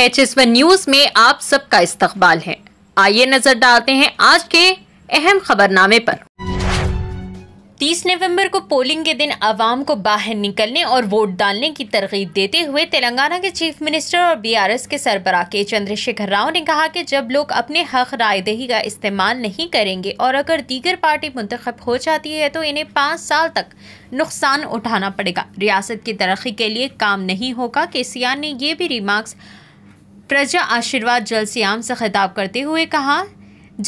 H S one news में आप सबका इस्तकबाल है आइए नजर डालते हैं आज के अहम खबरनामे पर 30 नवंबर को पोलिंग के दिन आवाम को बाहर निकलने और वोट डालने की तरगीब देते हुए तेलंगाना के चीफ मिनिस्टर और बीआरएस के सरबरा के चंद्रशेखर राव ने कहा कि जब लोग अपने हक रायदेही का इस्तेमाल नहीं करेंगे और अगर दीगर पार्टी मुंतखब हो जाती है तो इन्हें पाँच साल तक नुकसान उठाना पड़ेगा रियासत की तरक्की के लिए काम नहीं होगा के ने यह भी रिमार्क्स प्रजा आशीर्वाद जलसियाम से खिताब करते हुए कहा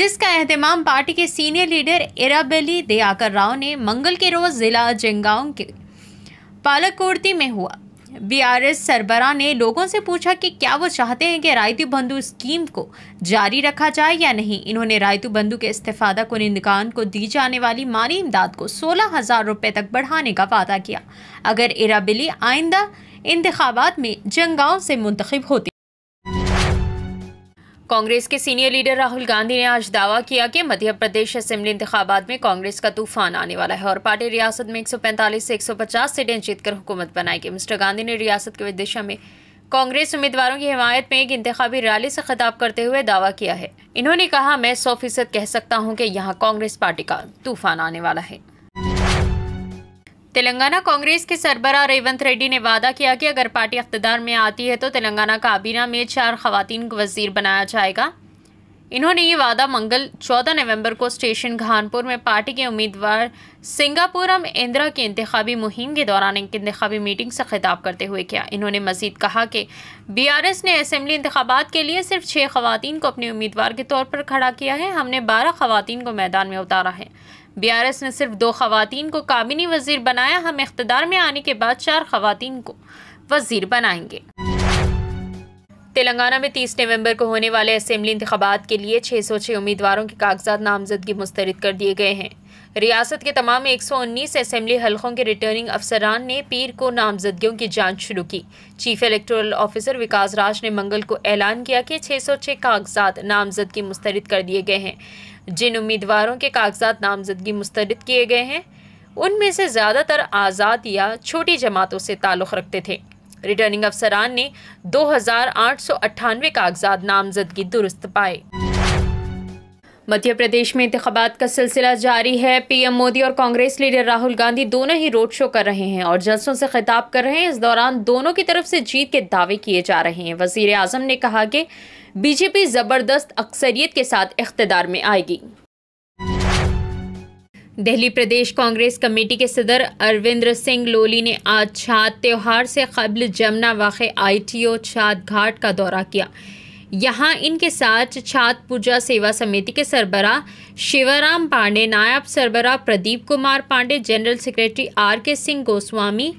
जिसका अहतमाम पार्टी के सीनियर लीडर इराबली दयाकर राव ने मंगल के रोज़ ज़िला जंगाओं के पालकोर्ती में हुआ बीआरएस सरबरा ने लोगों से पूछा कि क्या वो चाहते हैं कि रायतू बंधु स्कीम को जारी रखा जाए या नहीं इन्होंने रायतू बंधु के इस्तीफादा निंदकान को दी जाने वाली माली इमदाद को सोलह हज़ार रुपये तक बढ़ाने का वादा किया अगर इराबिली आइंदा इंतबात में जंगाओं से मुंतखब होती कांग्रेस के सीनियर लीडर राहुल गांधी ने आज दावा किया कि मध्य प्रदेश असेंबली इंतबात में कांग्रेस का तूफान आने वाला है और पार्टी रियासत में 145 से 150 सीटें जीतकर हुकूमत बनाएगी मिस्टर गांधी ने रियासत के विदिशा में कांग्रेस उम्मीदवारों की हिमायत में एक इंतबी रैली से खिताब करते हुए दावा किया है इन्होंने कहा मैं सौ फीसद कह सकता हूँ कि यहाँ कांग्रेस पार्टी का तूफान आने वाला है तेलंगाना कांग्रेस के सरबरा रेवंत रेड्डी ने वादा किया कि अगर पार्टी अख्तदार में आती है तो तेलंगाना काबीना में चार खवतिन को वजीर बनाया जाएगा इन्होंने ये वादा मंगल 14 नवंबर को स्टेशन घानपुर में पार्टी के उम्मीदवार सिंगापुरम इंदिरा की इंतबी मुहिम के दौरान एक इंतबी मीटिंग से खिताब करते हुए किया इन्होंने मजीद कहा कि बी आर एस ने असम्बली इंतबात के लिए सिर्फ छः खवतिन को अपने उम्मीदवार के तौर पर खड़ा किया है हमने बारह खवतिन को मैदान में उतारा है बीआरएस ने सिर्फ दो खातन को काबिनी वजीर बनाया हम इकतदार में आने के बाद चार खातन को वजीर बनाएंगे तेलंगाना में 30 नवंबर को होने वाले असम्बली इंतबात के लिए 606 उम्मीदवारों के कागजात नामजदगी मुस्तरद कर दिए गए हैं रियासत के तमाम 119 असेंबली हलकों के रिटर्निंग अफसरान ने पीर को नामजदगियों की जांच शुरू की chief electoral officer Vikas Raj ने मंगल को ऐलान किया कि 606 कागजात नामजदगी मुस्तरद कर दिए गए हैं जिन उम्मीदवारों के कागजात नामजदगी मुस्तरद किए गए हैं उनमें से ज़्यादातर आज़ाद या छोटी जमातों से ताल्लुक़ रखते थे रिटर्निंग अफसरान ने दो कागजात नामजदगी दुरुस्त पाए मध्य प्रदेश में इंतबात का सिलसिला जारी है पीएम मोदी और कांग्रेस लीडर राहुल गांधी दोनों ही रोड शो कर रहे हैं और जलसों से खिताब कर रहे हैं इस दौरान दोनों की तरफ से जीत के दावे किए जा रहे हैं वजीर आजम ने कहा कि बीजेपी जबरदस्त अक्सरियत के साथ इकतदार में आएगी दिल्ली प्रदेश कांग्रेस कमेटी के सदर अरविंद सिंह लोली ने आज छात त्यौहार से कबल जमुना वाक़ ओ छात घाट का दौरा किया यहाँ इनके साथ छात्र पूजा सेवा समिति के सरबरा शिवाराम पांडे नायब सरबरा Pradeep Kumar Pandey general secretary R K Singh Goswami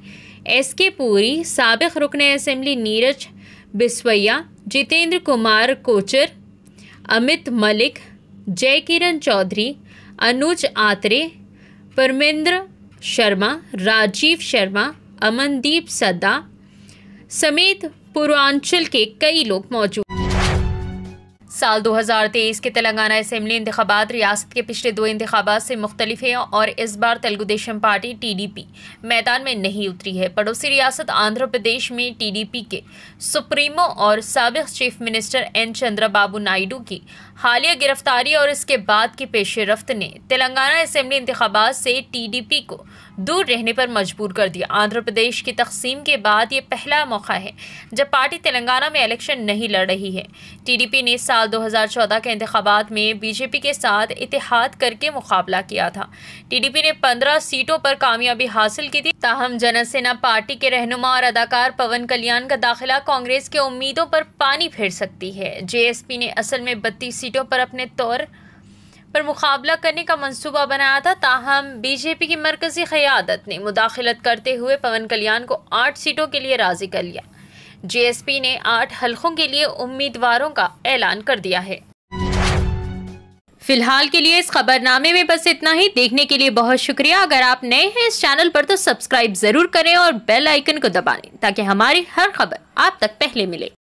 S K Puri सबक रुकन असम्बली नीरज बिस्वैया जितेंद्र कुमार कोचर अमित मलिक जय किरण चौधरी अनुज आत्रे परमेंद्र शर्मा राजीव शर्मा अमनदीप सदा समेत पूर्वांचल के कई लोग मौजूद साल 2023 के तेलंगाना असम्बली इंतबात रियासत के पिछले दो इंतबात से मुख्तलिफ हैं और इस बार Telugu Desam Desam party T D P मैदान में नहीं उतरी है पड़ोसी रियासत आंध्र प्रदेश में टी डी पी के सुप्रीमो और सबक chief minister N Chandrababu Naidu की हालिया गिरफ्तारी और इसके बाद की पेश रफ्त ने तेलंगाना असम्बली इंतबात से टीडीपी को दूर रहने पर मजबूर कर दिया आंध्र प्रदेश की तकसीम के बाद ये पहला मौका है जब पार्टी तेलंगाना में इलेक्शन नहीं लड़ रही है टीडीपी ने साल 2014 के इंतबात में बीजेपी के साथ इतिहाद करके मुकाबला किया था टीडीपी ने 15 सीटों पर कामयाबी हासिल की थी ताहम जनसेना पार्टी के रहनुमा और अदाकार पवन कल्याण का दाखिला कांग्रेस के उम्मीदों पर पानी फेर सकती है जेएसपी ने असल में बत्तीस सीटों पर अपने तौर पर मुकाबला करने का मंसूबा बनाया था ताहम बीजेपी की मरकजी क़्यादत ने मुदाखलत करते हुए पवन कल्याण को आठ सीटों के लिए राज़ी कर लिया जेएसपी ने आठ हलकों के लिए उम्मीदवारों का ऐलान कर दिया है फिलहाल के लिए इस खबरनामे में बस इतना ही देखने के लिए बहुत शुक्रिया अगर आप नए हैं इस चैनल पर तो सब्सक्राइब जरूर करें और बेल आइकन को दबाएं ताकि हमारी हर खबर आप तक पहले मिले